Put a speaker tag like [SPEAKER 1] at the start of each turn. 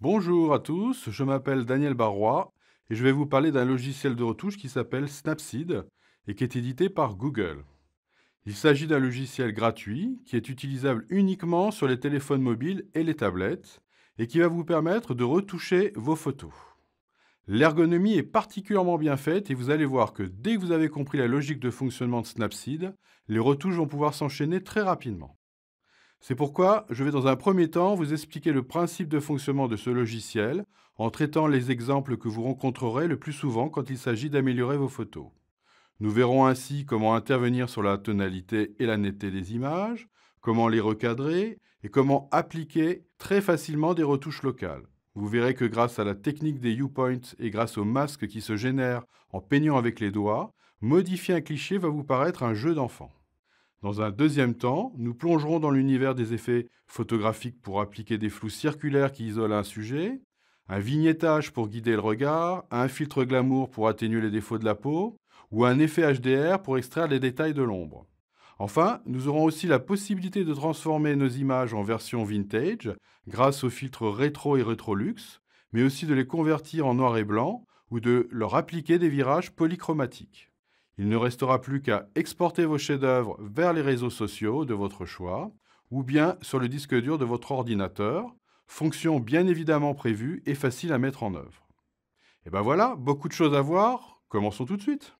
[SPEAKER 1] Bonjour à tous, je m'appelle Daniel Barrois et je vais vous parler d'un logiciel de retouche qui s'appelle Snapseed et qui est édité par Google. Il s'agit d'un logiciel gratuit qui est utilisable uniquement sur les téléphones mobiles et les tablettes et qui va vous permettre de retoucher vos photos. L'ergonomie est particulièrement bien faite et vous allez voir que dès que vous avez compris la logique de fonctionnement de Snapseed, les retouches vont pouvoir s'enchaîner très rapidement. C'est pourquoi je vais dans un premier temps vous expliquer le principe de fonctionnement de ce logiciel en traitant les exemples que vous rencontrerez le plus souvent quand il s'agit d'améliorer vos photos. Nous verrons ainsi comment intervenir sur la tonalité et la netteté des images, comment les recadrer et comment appliquer très facilement des retouches locales. Vous verrez que grâce à la technique des U-points et grâce aux masques qui se génère en peignant avec les doigts, modifier un cliché va vous paraître un jeu d'enfant. Dans un deuxième temps, nous plongerons dans l'univers des effets photographiques pour appliquer des flous circulaires qui isolent un sujet, un vignettage pour guider le regard, un filtre glamour pour atténuer les défauts de la peau, ou un effet HDR pour extraire les détails de l'ombre. Enfin, nous aurons aussi la possibilité de transformer nos images en version vintage grâce aux filtres rétro et rétro luxe, mais aussi de les convertir en noir et blanc ou de leur appliquer des virages polychromatiques. Il ne restera plus qu'à exporter vos chefs-d'œuvre vers les réseaux sociaux de votre choix ou bien sur le disque dur de votre ordinateur, fonction bien évidemment prévue et facile à mettre en œuvre. Et eh ben voilà, beaucoup de choses à voir, commençons tout de suite.